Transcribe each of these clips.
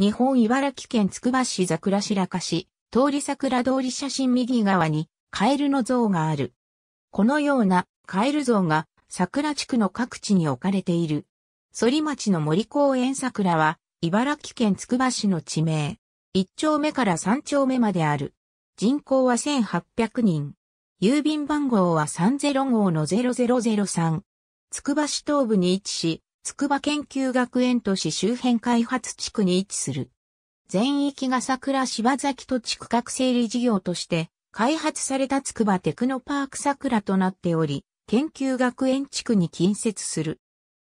日本茨城県つくば市桜白かし、通り桜通り写真右側に、カエルの像がある。このようなカエル像が桜地区の各地に置かれている。反町の森公園桜は、茨城県つくば市の地名。一丁目から三丁目まである。人口は1800人。郵便番号は30号の0003。つくば市東部に位置し、筑波研究学園都市周辺開発地区に位置する。全域が桜柴崎土地区画整理事業として開発された筑波テクノパーク桜となっており、研究学園地区に近接する。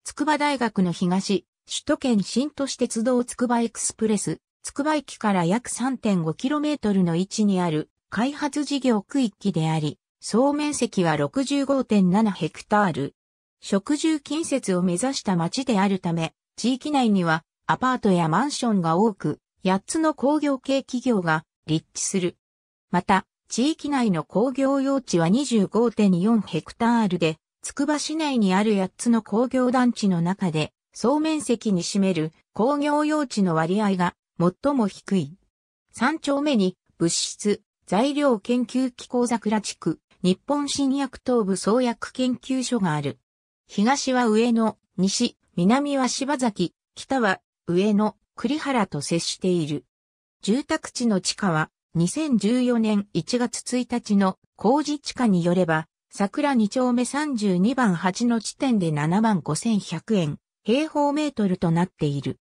筑波大学の東、首都圏新都市鉄道筑波エクスプレス、筑波駅から約 3.5km の位置にある開発事業区域であり、総面積は65.7ヘクタール、食住近接を目指した町であるため、地域内にはアパートやマンションが多く、8つの工業系企業が立地する。また、地域内の工業用地は25.4ヘクタールで、つくば市内にある8つの工業団地の中で、総面積に占める工業用地の割合が最も低い。3丁目に物質、材料研究機構桜地区、日本新薬東部創薬研究所がある。東は上野、西、南は柴崎、北は上野、栗原と接している。住宅地の地価は2014年1月1日の工事地価によれば、桜2丁目32番8の地点で7万5100円、平方メートルとなっている。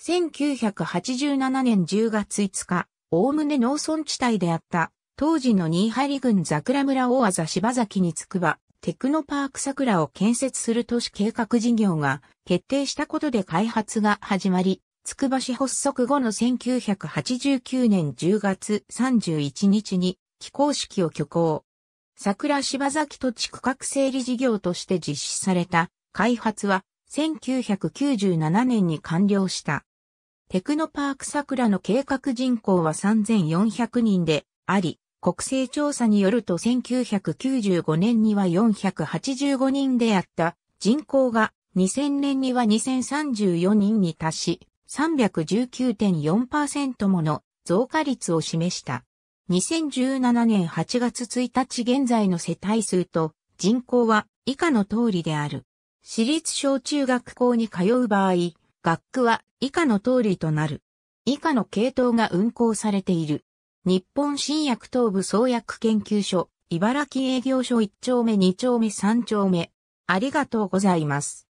1987年10月5日、おおむね農村地帯であった、当時の新張郡桜村大字柴崎につくば、テクノパーク桜を建設する都市計画事業が決定したことで開発が始まり、つくば市発足後の1989年10月31日に起工式を挙行。桜柴崎土地区画整理事業として実施された開発は1997年に完了した。テクノパーク桜の計画人口は3400人であり、国勢調査によると1995年には485人であった人口が2000年には2034人に達し319.4%もの増加率を示した。2017年8月1日現在の世帯数と人口は以下の通りである。私立小中学校に通う場合、学区は以下の通りとなる。以下の系統が運行されている。日本新薬東部創薬研究所、茨城営業所1丁目2丁目3丁目。ありがとうございます。